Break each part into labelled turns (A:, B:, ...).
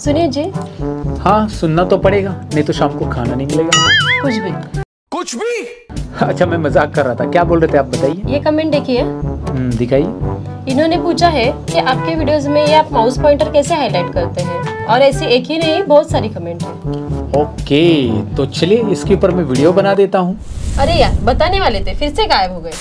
A: सुनिए जी हाँ सुनना तो पड़ेगा नहीं तो शाम को खाना नहीं मिलेगा कुछ भी कुछ भी अच्छा मैं मजाक कर रहा था क्या बोल रहे थे आप बताइए ये कमेंट देखिए हम्म, दिखाई इन्होंने पूछा है कि आपके वीडियोस में ये आप माउस पॉइंटर कैसे हाईलाइट करते हैं और ऐसी एक ही नहीं बहुत सारी कमेंट है ओके तो चलिए इसके ऊपर मैं वीडियो बना देता हूँ अरे यार बताने वाले थे फिर से गायब हो गए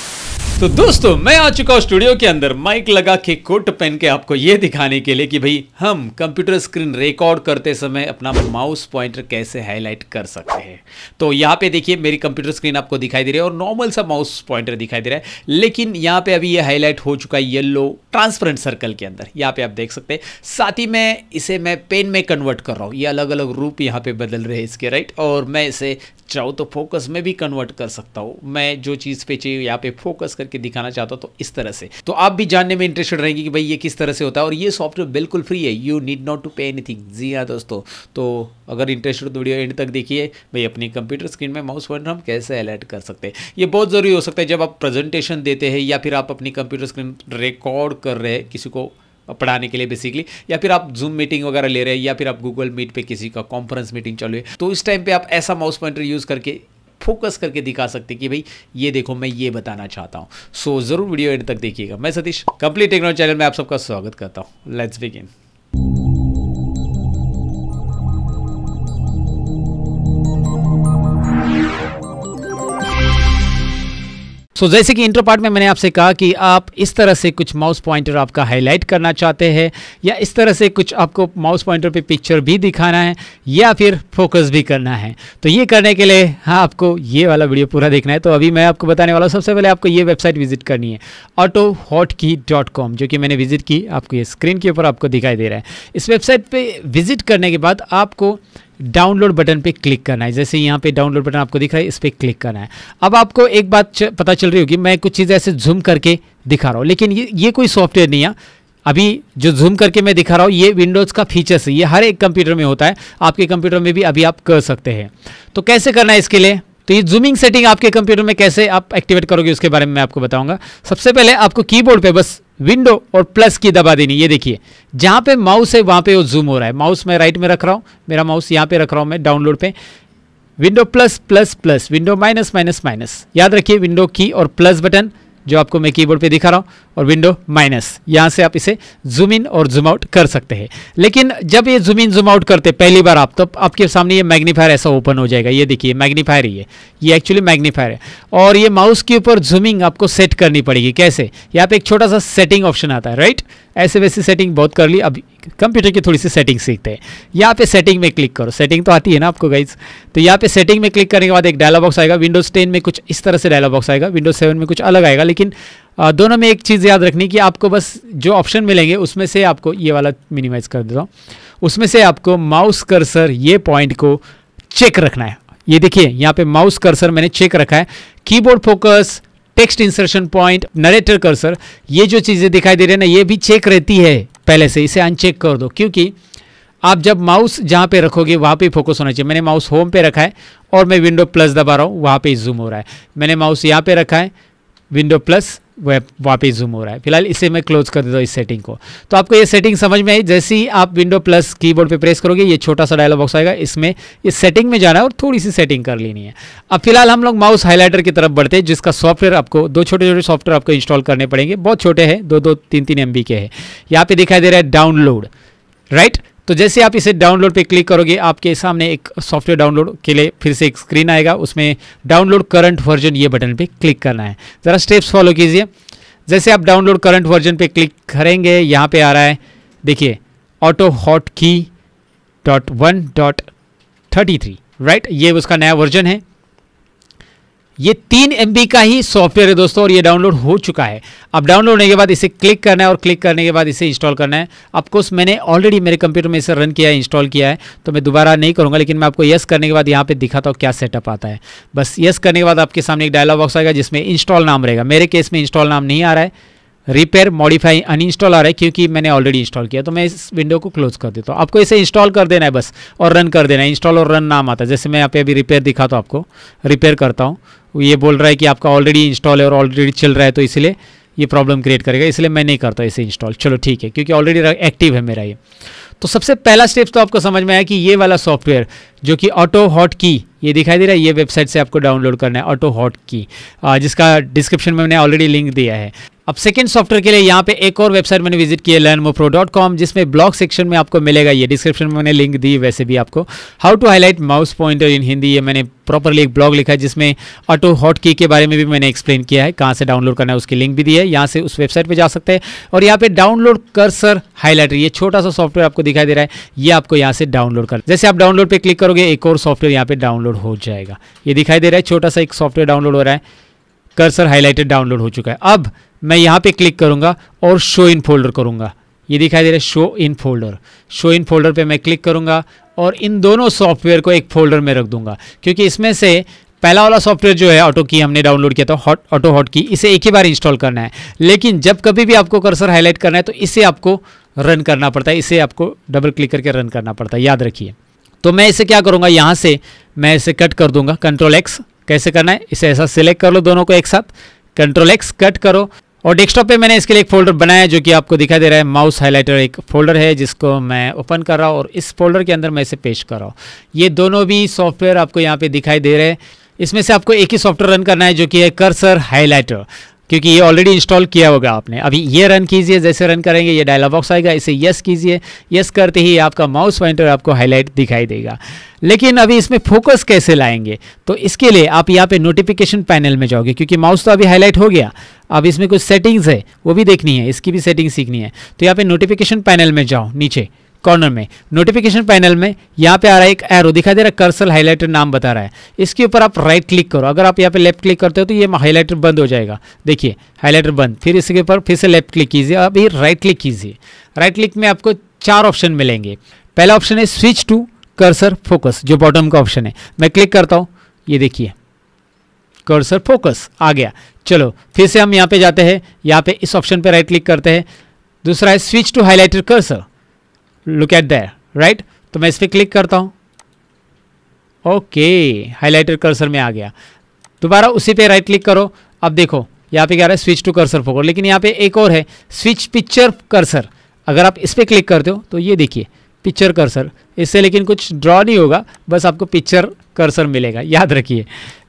A: तो दोस्तों मैं आ चुका हूँ स्टूडियो के अंदर माइक लगा के कोट पहन के आपको ये दिखाने के लिए कि भाई हम कंप्यूटर स्क्रीन रिकॉर्ड करते समय अपना माउस पॉइंटर कैसे हाईलाइट कर सकते हैं तो यहाँ पे देखिए मेरी कंप्यूटर स्क्रीन आपको दिखाई दे रही है और नॉर्मल सा माउस पॉइंटर दिखाई दे रहा है लेकिन यहाँ पे अभी ये हाईलाइट हो चुका है येल्लो ट्रांसपेरेंट सर्कल के अंदर यहाँ पे आप देख सकते हैं साथ ही मैं इसे मैं पेन में कन्वर्ट कर रहा हूँ ये अलग अलग रूप यहाँ पे बदल रहे हैं इसके राइट और मैं इसे चाहूँ तो फोकस में भी कन्वर्ट कर सकता हूँ मैं जो चीज़ पे चाहिए यहाँ पे फोकस करके करके दिखाना चाहता हूँ तो इस तरह से तो आप भी जानने में इंटरेस्टेड रहेंगे कि भाई ये किस तरह से होता है और ये सॉफ्टवेयर बिल्कुल फ्री है you need not to pay anything जी हाँ दोस्तों तो अगर इंटरेस्टेड तो वीडियो एंड तक देखिए भाई अपनी कंप्यूटर स्क्रीन में माउस पॉइंटर हम कैसे अलर्ट कर सकते हैं ये बहुत ज़रूरी हो सकता है जब आप प्रेजेंटेशन देते हैं या फिर आप अपनी कंप्यूटर स्क्रीन रिकॉर्ड कर रहे हैं किसी को पढ़ाने के लिए बेसिकली या फिर आप जूम मीटिंग वगैरह ले रहे हैं या फिर आप गूगल मीट पे किसी का कॉन्फ्रेंस मीटिंग चालू है तो इस टाइम पे आप ऐसा माउस पॉइंटर यूज़ करके फोकस करके दिखा सकते कि भाई ये देखो मैं ये बताना चाहता हूँ सो so, ज़रूर वीडियो एंड तक देखिएगा मैं सतीश कंप्लीट टेक्नोलॉजी चैनल में आप सबका स्वागत करता हूँ लेट्स बिगिन सो so, जैसे कि इंट्रो पार्ट में मैंने आपसे कहा कि आप इस तरह से कुछ माउस पॉइंटर आपका हाईलाइट करना चाहते हैं या इस तरह से कुछ आपको माउस पॉइंटर पे पिक्चर भी दिखाना है या फिर फोकस भी करना है तो ये करने के लिए हाँ आपको ये वाला वीडियो पूरा देखना है तो अभी मैं आपको बताने वाला हूँ सबसे पहले आपको ये वेबसाइट विजिट करनी है AutoHotkey dot com जो कि मैंने विजिट की आपको ये स्क्रीन के ऊपर आपको दिखाई दे रहा है इस वेबसाइट पर विजिट करने के बाद आपको डाउनलोड बटन पे क्लिक करना है जैसे यहाँ पे डाउनलोड बटन आपको दिख रहा है इस पर क्लिक करना है अब आपको एक बात पता चल रही होगी मैं कुछ चीज़ें ऐसे जूम करके दिखा रहा हूँ लेकिन ये ये कोई सॉफ्टवेयर नहीं है अभी जो जूम करके मैं दिखा रहा हूँ ये विंडोज़ का फीचर्स है ये हर एक कंप्यूटर में होता है आपके कंप्यूटर में भी अभी आप कर सकते हैं तो कैसे करना है इसके लिए तो ये जूमिंग सेटिंग आपके कंप्यूटर में कैसे आप एक्टिवेट करोगे उसके बारे में मैं आपको बताऊंगा सबसे पहले आपको कीबोर्ड पे बस विंडो और प्लस की दबा देनी ये देखिए जहां पे माउस है वहां पे वो जूम हो रहा है माउस मैं राइट में रख रहा हूं मेरा माउस यहाँ पे रख रहा हूं मैं डाउनलोड पे window plus plus plus window minus minus minus याद रखिए विंडो की और प्लस बटन जो आपको मैं कीबोर्ड पे दिखा रहा हूँ और विंडो माइनस यहाँ से आप इसे जूम इन और जूम आउट कर सकते हैं लेकिन जब ये जूम इन जूम आउट करते पहली बार आप तो आपके सामने ये मैग्नीफायर ऐसा ओपन हो जाएगा ये देखिए मैग्नीफायर ही है ये एक्चुअली मैग्नीफायर है और ये माउस के ऊपर जूमिंग आपको सेट करनी पड़ेगी कैसे यहाँ पे एक छोटा सा सेटिंग ऑप्शन आता है राइट ऐसे वैसे सेटिंग बहुत कर ली अब कंप्यूटर की थोड़ी सी सेटिंग सीखते हैं यहाँ पे सेटिंग में क्लिक करो सेटिंग तो आती है ना आपको गाइज तो यहाँ पे सेटिंग में क्लिक करने के बाद एक डायलॉग बॉक्स आएगा विंडोज़ टेन में कुछ इस तरह से डायलॉग बॉक्स आएगा विंडोज़ सेवन में कुछ अलग आएगा लेकिन दोनों में एक चीज़ याद रखनी कि आपको बस जो ऑप्शन मिलेंगे उसमें से आपको ये वाला मिनिमाइज़ कर देता हूँ उसमें से आपको माउस कर्सर ये पॉइंट को चेक रखना है ये देखिए यहाँ पे माउस कर्सर मैंने चेक रखा है keyboard focus text insertion point narrator cursor ये जो चीज़ें दिखाई दे रही है ना ये भी चेक रहती है पहले से इसे अनचेक कर दो क्योंकि आप जब माउस जहाँ पे रखोगे वहाँ पे फोकस होना चाहिए मैंने माउस होम पे रखा है और मैं विंडो प्लस दबा रहा हूँ वहाँ पे जूम हो रहा है मैंने माउस यहाँ पे रखा है विंडो प्लस वेब वापिस जूम हो रहा है फिलहाल इसे मैं क्लोज कर देता हूँ इस सेटिंग को तो आपको ये सेटिंग समझ में आई जैसे ही आप विंडो प्लस कीबोर्ड पे प्रेस करोगे ये छोटा सा डायलॉग बॉक्स आएगा इसमें इस सेटिंग में जाना है और थोड़ी सी सेटिंग कर लेनी है अब फिलहाल हम लोग माउस हाईलाइटर की तरफ बढ़ते हैं जिसका सॉफ्टवेयर आपको दो छोटे छोटे सॉफ्टवेयर आपको इंस्टॉल करने पड़ेंगे बहुत छोटे हैं दो दो तीन तीन एम के हैं यहाँ पर दिखाई दे रहा है डाउनलोड राइट right? तो जैसे आप इसे डाउनलोड पे क्लिक करोगे आपके सामने एक सॉफ्टवेयर डाउनलोड के लिए फिर से एक स्क्रीन आएगा उसमें डाउनलोड करंट वर्जन ये बटन पे क्लिक करना है ज़रा स्टेप्स फॉलो कीजिए जैसे आप डाउनलोड करंट वर्जन पे क्लिक करेंगे यहाँ पे आ रहा है देखिए AutoHotkey dot one dot thirty three right ये उसका नया वर्जन है ये तीन एम का ही सॉफ्टवेयर है दोस्तों और ये डाउनलोड हो चुका है अब डाउनलोड होने के बाद इसे क्लिक करना है और क्लिक करने के बाद इसे इंस्टॉल करना है अफकोर्स मैंने ऑलरेडी मेरे कंप्यूटर में इसे रन किया है इंस्टॉल किया है तो मैं दोबारा नहीं करूंगा लेकिन मैं आपको यस करने के बाद यहाँ पे दिखाता हूँ क्या सेटअप आता है बस यस करने के बाद आपके सामने एक डायलॉग बॉक्स आएगा जिसमें इंस्टॉल नाम रहेगा मेरे केस में इंस्टॉल नाम नहीं आ रहा है रिपेयर मॉडिफाई अनइंस्टॉल आ रहा है क्योंकि मैंने ऑलरेडी इंस्टॉल किया तो मैं इस विंडो को क्लोज कर देता हूँ आपको इसे इंस्टॉल कर देना है बस और रन कर देना है इंस्टॉल और रन नाम आता है जैसे मैं यहाँ पे अभी रिपेयर दिखाता तो आपको रिपेयर करता हूँ ये बोल रहा है कि आपका ऑलरेडी इंस्टॉल है और ऑलरेडी चल रहा है तो इसलिए ये प्रॉब्लम क्रिएट करेगा इसलिए मैं नहीं करता इसे इंस्टॉल चलो ठीक है क्योंकि ऑलरेडी एक्टिव है मेरा ये तो सबसे पहला स्टेप तो आपको समझ में आया कि ये वाला सॉफ्टवेयर जो कि ऑटो हॉट की ये दिखाई दे रहा है ये वेबसाइट से आपको डाउनलोड करना है ऑटो हॉट की जिसका डिस्क्रिप्शन में मैंने ऑलरेडी लिंक दिया है अब सेकेंड सॉफ्टवेयर के लिए यहाँ पे एक और वेबसाइट मैंने विजिट किया है लर्न मोप्रो डॉट कॉम जिसमें ब्लॉग सेक्शन में आपको मिलेगा ये डिस्क्रिप्शन में मैंने लिंक दी वैसे भी आपको how to highlight mouse pointer in Hindi ये मैंने प्रॉपरली एक ब्लॉग लिखा है जिसमें ऑटो हॉट की के बारे में भी मैंने एक्सप्लेन किया है कहाँ से डाउनलोड करना है उसकी लिंक भी दी है यहाँ से उस वेबसाइट पर जा सकते हैं और यहाँ पे डाउनलोड कर सर हाईलाइटर ये छोटा सा सॉफ्टवेयर आपको दिखाई दे रहा है ये आपको यहाँ से डाउनलोड कर जैसे आप डाउनलोड पर क्लिक करोगे एक और सॉफ्टवेयर यहाँ पे डाउनलोड हो जाएगा ये दिखाई दे रहा है छोटा सा एक सॉफ्टवेयर डाउनलोड हो रहा है कर्सर हाईलाइटेड डाउनलोड हो चुका है अब मैं यहाँ पे क्लिक करूँगा और शो इन फोल्डर करूँगा ये दिखाई दे रहा है show in folder show in folder पे मैं क्लिक करूँगा और इन दोनों सॉफ्टवेयर को एक फोल्डर में रख दूंगा क्योंकि इसमें से पहला वाला सॉफ्टवेयर जो है ऑटो की हमने डाउनलोड किया था हॉट ऑटो हॉट की इसे एक ही बार इंस्टॉल करना है लेकिन जब कभी भी आपको कर्सर हाईलाइट करना है तो इसे आपको रन करना पड़ता है इसे आपको डबल क्लिक करके रन करना पड़ता है याद रखिए तो मैं इसे क्या करूँगा यहाँ से मैं इसे कट कर दूंगा कंट्रोल एक्स कैसे करना है इसे ऐसा सिलेक्ट कर लो दोनों को एक साथ कंट्रोल एक्स कट करो और डेस्कटॉप पे मैंने इसके लिए एक फोल्डर बनाया जो कि आपको दिखाई दे रहा है माउस हाईलाइटर एक फोल्डर है जिसको मैं ओपन कर रहा हूँ और इस फोल्डर के अंदर मैं इसे पेश कर रहा हूँ ये दोनों भी सॉफ्टवेयर आपको यहाँ पे दिखाई दे रहे हैं इसमें से आपको एक ही सॉफ्टवेयर रन करना है जो कि है कर्सर हाईलाइटर क्योंकि ये ऑलरेडी इंस्टॉल किया होगा आपने अभी ये रन कीजिए जैसे रन करेंगे ये डायलॉग बॉक्स आएगा इसे यस कीजिए यस करते ही आपका माउस पॉइंटर आपको हाईलाइट दिखाई देगा लेकिन अभी इसमें फोकस कैसे लाएंगे तो इसके लिए आप यहाँ पे नोटिफिकेशन पैनल में जाओगे क्योंकि माउस तो अभी हाईलाइट हो गया अब इसमें कुछ सेटिंग्स है वो भी देखनी है इसकी भी सेटिंग सीखनी है तो यहाँ पे नोटिफिकेशन पैनल में जाओ नीचे कॉर्नर में नोटिफिकेशन पैनल में यहाँ पे आ रहा है एक एरो दिखा दे रहा है कर्सल हाईलाइटर नाम बता रहा है इसके ऊपर आप राइट क्लिक करो अगर आप यहाँ पे लेफ्ट क्लिक करते हो तो ये हाईलाइटर बंद हो जाएगा देखिए हाईलाइटर बंद फिर इसके ऊपर फिर से लेफ्ट क्लिक कीजिए अब ये राइट क्लिक कीजिए राइट क्लिक में आपको चार ऑप्शन मिलेंगे पहला ऑप्शन है स्विच टू कर्सर फोकस जो बॉटम का ऑप्शन है मैं क्लिक करता हूँ ये देखिए कर्सर फोकस आ गया चलो फिर से हम यहाँ पे जाते हैं यहाँ पे इस ऑप्शन पे राइट क्लिक करते हैं दूसरा है switch to highlighter cursor look at there right तो मैं इस पर क्लिक करता हूँ ओके हाईलाइटर कर्सर में आ गया दोबारा उसी पे राइट क्लिक करो अब देखो यहाँ पे क्या रहा है स्विच टू कर्सर फोकर लेकिन यहाँ पे एक और है स्विच पिक्चर कर्सर अगर आप इस पर क्लिक करते हो तो ये देखिए पिक्चर कर्सर इससे लेकिन कुछ ड्रॉ नहीं होगा बस आपको पिक्चर कर्सर मिलेगा याद रखिए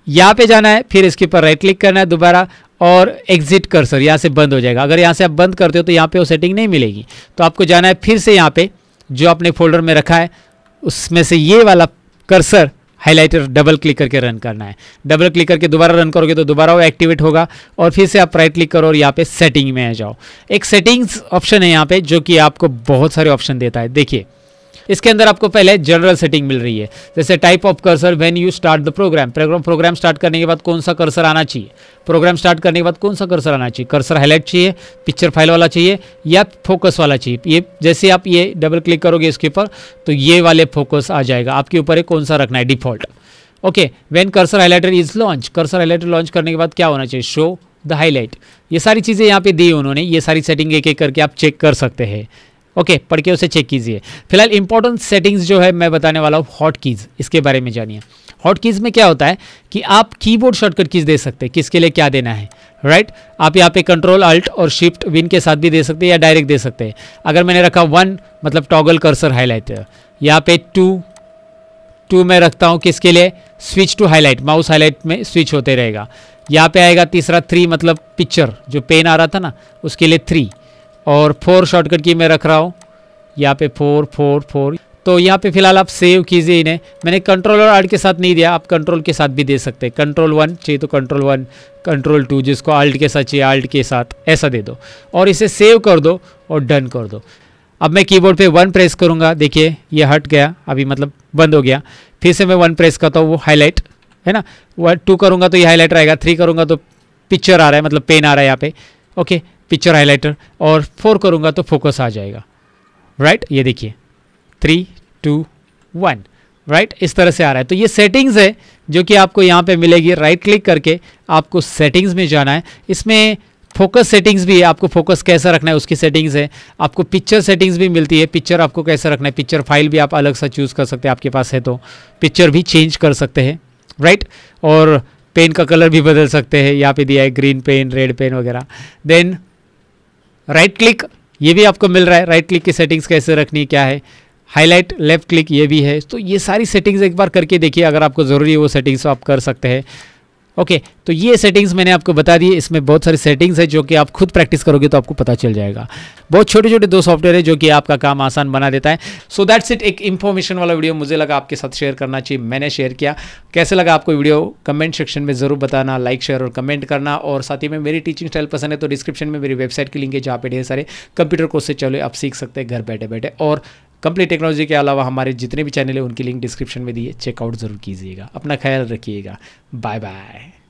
A: यहाँ पे जाना है फिर इसके ऊपर राइट क्लिक करना है दोबारा और एग्जिट कर्सर यहाँ से बंद हो जाएगा अगर यहाँ से आप बंद करते हो तो यहाँ पे वो सेटिंग नहीं मिलेगी तो आपको जाना है फिर से यहाँ पर जो आपने फोल्डर में रखा है उसमें से ये वाला कर्सर हाईलाइटर डबल क्लिक करके रन करना है डबल क्लिक करके दोबारा रन करोगे तो दोबारा वो एक्टिवेट होगा और फिर से आप राइट क्लिक करो और यहाँ पे सेटिंग में आ जाओ एक सेटिंग्स ऑप्शन है यहाँ पे जो कि आपको बहुत सारे ऑप्शन देता है देखिए इसके अंदर आपको पहले जनरल सेटिंग मिल रही है जैसे type of cursor when you start the program program program start करने के बाद कौन सा कर्सर आना चाहिए प्रोग्राम स्टार्ट करने के बाद कौन सा कर्सर आना चाहिए कर्सर हाईलाइट चाहिए पिक्चर फाइल वाला चाहिए या फोकस वाला चाहिए ये जैसे आप ये डबल क्लिक करोगे इसके ऊपर तो ये वाले फोकस आ जाएगा आपके ऊपर एक कौन सा रखना है default okay when cursor highlighter is launch cursor highlighter launch करने के बाद क्या होना चाहिए शो द हाईलाइट ये सारी चीज़ें यहाँ पे दी उन्होंने ये सारी सेटिंग एक एक करके आप चेक कर सकते हैं ओके पढ़ के उसे चेक कीजिए फिलहाल इंपॉर्टेंट सेटिंग्स जो है मैं बताने वाला हूँ हॉट कीज़ इसके बारे में जानिए हॉट कीज़ में क्या होता है कि आप कीबोर्ड शॉर्टकट कीज़ दे सकते हैं किसके लिए क्या देना है राइट right? आप यहाँ पे कंट्रोल अल्ट और शिफ्ट विन के साथ भी दे सकते हैं या डायरेक्ट दे सकते हैं अगर मैंने रखा वन मतलब टॉगल कर्सर हाईलाइट यहाँ पे टू टू मैं रखता हूँ किसके लिए switch to highlight mouse highlight में स्विच होते रहेगा यहाँ पे आएगा तीसरा थ्री मतलब पिक्चर जो पेन आ रहा था ना उसके लिए थ्री और फोर शॉर्टकट की मैं रख रहा हूँ यहाँ पे फोर फोर फोर तो यहाँ पे फिलहाल आप सेव कीजिए इन्हें मैंने कंट्रोल और आर्ट के साथ नहीं दिया आप कंट्रोल के साथ भी दे सकते हैं कंट्रोल वन चाहिए तो कंट्रोल वन कंट्रोल टू जिसको आल्ट के साथ चाहिए आल्ट के साथ ऐसा दे दो और इसे सेव कर दो और डन कर दो अब मैं कीबोर्ड पे वन प्रेस करूँगा देखिए ये हट गया अभी मतलब बंद हो गया फिर से मैं वन प्रेस करता हूँ वो हाईलाइट है ना वन टू करूँगा तो ये हाईलाइट रहेगा थ्री करूँगा तो पिक्चर आ रहा है मतलब पेन आ रहा है यहाँ पे ओके पिक्चर हाईलाइटर और फोर करूँगा तो फोकस आ जाएगा राइट right? ये देखिए थ्री टू वन राइट इस तरह से आ रहा है तो ये सेटिंग्स है जो कि आपको यहाँ पे मिलेगी राइट right क्लिक करके आपको सेटिंग्स में जाना है इसमें फोकस सेटिंग्स भी है आपको फोकस कैसा रखना है उसकी सेटिंग्स है आपको पिक्चर सेटिंग्स भी मिलती है पिक्चर आपको कैसा रखना है पिक्चर फाइल भी आप अलग सा चूज़ कर सकते हैं आपके पास है तो पिक्चर भी चेंज कर सकते हैं राइट और पेन का कलर भी बदल सकते हैं यहाँ पे दिया है ग्रीन पेन रेड पेन वगैरह देन राइट क्लिक ये भी आपको मिल रहा है राइट क्लिक की सेटिंग्स कैसे रखनी क्या है हाईलाइट लेफ्ट क्लिक ये भी है तो ये सारी सेटिंग्स एक बार करके देखिए अगर आपको ज़रूरी है वो सेटिंग्स आप कर सकते हैं ओके okay, तो ये सेटिंग्स मैंने आपको बता दी इसमें बहुत सारी सेटिंग्स है जो कि आप खुद प्रैक्टिस करोगे तो आपको पता चल जाएगा बहुत छोटे छोटे दो सॉफ्टवेयर है जो कि आपका काम आसान बना देता है सो दैट्स इट एक इन्फॉर्मेशन वाला वीडियो मुझे लगा आपके साथ शेयर करना चाहिए मैंने शेयर किया कैसे लगा आपको वीडियो कमेंट सेक्शन में ज़रूर बताना लाइक शेयर और कमेंट करना और साथ ही में मेरी टीचिंग स्टाइल पसंद है तो डिस्क्रिप्शन में मेरी वेबसाइट की लिंक है जहाँ पे ढेर सारे कंप्यूटर कोर्स से चलो आप सीख सकते हैं घर बैठे बैठे और कंप्लीट टेक्नोलॉजी के अलावा हमारे जितने भी चैनल हैं उनकी लिंक डिस्क्रिप्शन में दिए चेकआउट ज़रूर कीजिएगा अपना ख्याल रखिएगा बाय बाय